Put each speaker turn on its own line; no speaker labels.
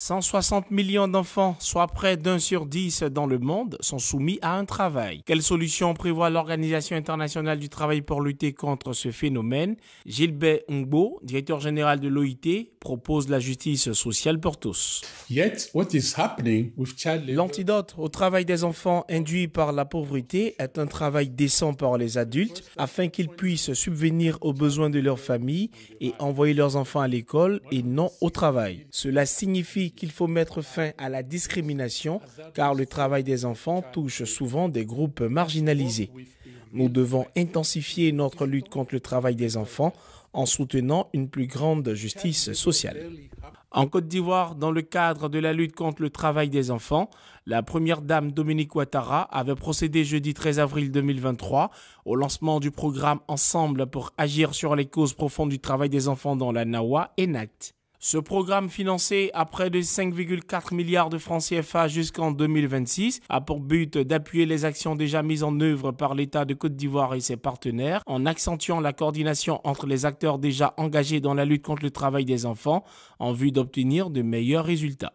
160 millions d'enfants, soit près d'un sur dix dans le monde, sont soumis à un travail. Quelles solutions prévoit l'Organisation internationale du travail pour lutter contre ce phénomène Gilbert Ngbo, directeur général de l'OIT, propose la justice sociale pour tous. L'antidote au travail des enfants induit par la pauvreté est un travail décent par les adultes afin qu'ils puissent subvenir aux besoins de leur famille et envoyer leurs enfants à l'école et non au travail. Cela signifie qu'il faut mettre fin à la discrimination car le travail des enfants touche souvent des groupes marginalisés. Nous devons intensifier notre lutte contre le travail des enfants en soutenant une plus grande justice sociale. En Côte d'Ivoire, dans le cadre de la lutte contre le travail des enfants, la première dame Dominique Ouattara avait procédé jeudi 13 avril 2023 au lancement du programme Ensemble pour agir sur les causes profondes du travail des enfants dans la Nawa, Nact. Ce programme financé à près de 5,4 milliards de francs CFA jusqu'en 2026 a pour but d'appuyer les actions déjà mises en œuvre par l'État de Côte d'Ivoire et ses partenaires en accentuant la coordination entre les acteurs déjà engagés dans la lutte contre le travail des enfants en vue d'obtenir de meilleurs résultats.